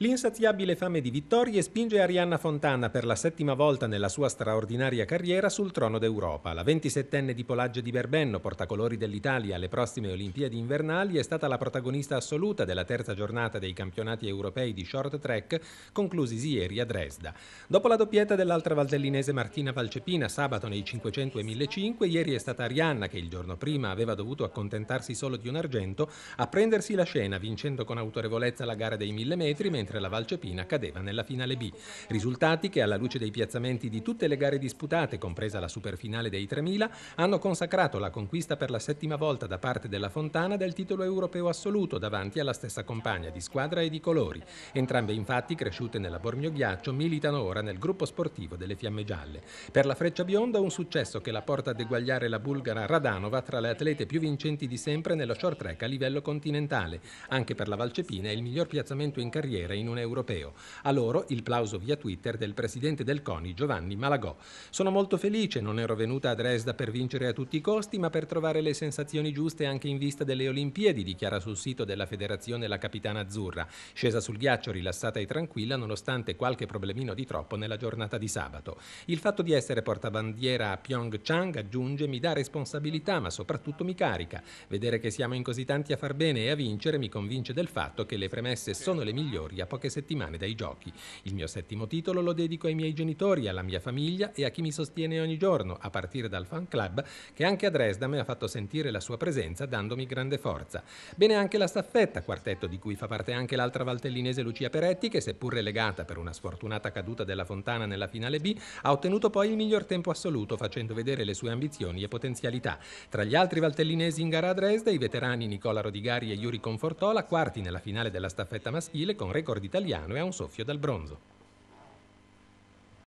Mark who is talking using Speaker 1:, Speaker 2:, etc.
Speaker 1: L'insaziabile fame di vittorie spinge Arianna Fontana per la settima volta nella sua straordinaria carriera sul trono d'Europa. La 27enne di Polaggio di Berbenno, portacolori dell'Italia alle prossime Olimpiadi invernali, è stata la protagonista assoluta della terza giornata dei campionati europei di short track conclusisi ieri a Dresda. Dopo la doppietta dell'altra valdellinese Martina Valcepina sabato nei 500 e 1500, ieri è stata Arianna che il giorno prima aveva dovuto accontentarsi solo di un argento a prendersi la scena vincendo con autorevolezza la gara dei 1000 metri mentre mentre la Valcepina cadeva nella finale B. Risultati che alla luce dei piazzamenti di tutte le gare disputate, compresa la superfinale dei 3000, hanno consacrato la conquista per la settima volta da parte della Fontana del titolo europeo assoluto davanti alla stessa compagna di squadra e di colori. Entrambe infatti, cresciute nella Bormio Ghiaccio, militano ora nel gruppo sportivo delle Fiamme Gialle. Per la Freccia Bionda un successo che la porta ad eguagliare la bulgara Radanova tra le atlete più vincenti di sempre nello short track a livello continentale. Anche per la Valcepina è il miglior piazzamento in carriera in un europeo. A loro il plauso via Twitter del presidente del CONI Giovanni Malagò. Sono molto felice, non ero venuta a Dresda per vincere a tutti i costi, ma per trovare le sensazioni giuste anche in vista delle Olimpiadi, dichiara sul sito della federazione la capitana azzurra, scesa sul ghiaccio rilassata e tranquilla nonostante qualche problemino di troppo nella giornata di sabato. Il fatto di essere portabandiera a Pyeongchang aggiunge mi dà responsabilità, ma soprattutto mi carica. Vedere che siamo in così tanti a far bene e a vincere mi convince del fatto che le premesse sono le migliori a poche settimane dai giochi. Il mio settimo titolo lo dedico ai miei genitori, alla mia famiglia e a chi mi sostiene ogni giorno, a partire dal fan club che anche a Dresda mi ha fatto sentire la sua presenza dandomi grande forza. Bene anche la staffetta, quartetto di cui fa parte anche l'altra valtellinese Lucia Peretti, che seppur relegata per una sfortunata caduta della Fontana nella finale B, ha ottenuto poi il miglior tempo assoluto facendo vedere le sue ambizioni e potenzialità. Tra gli altri valtellinesi in gara a Dresda, i veterani Nicola Rodigari e Yuri Confortola, quarti nella finale della staffetta maschile con record record italiano e a un soffio dal bronzo.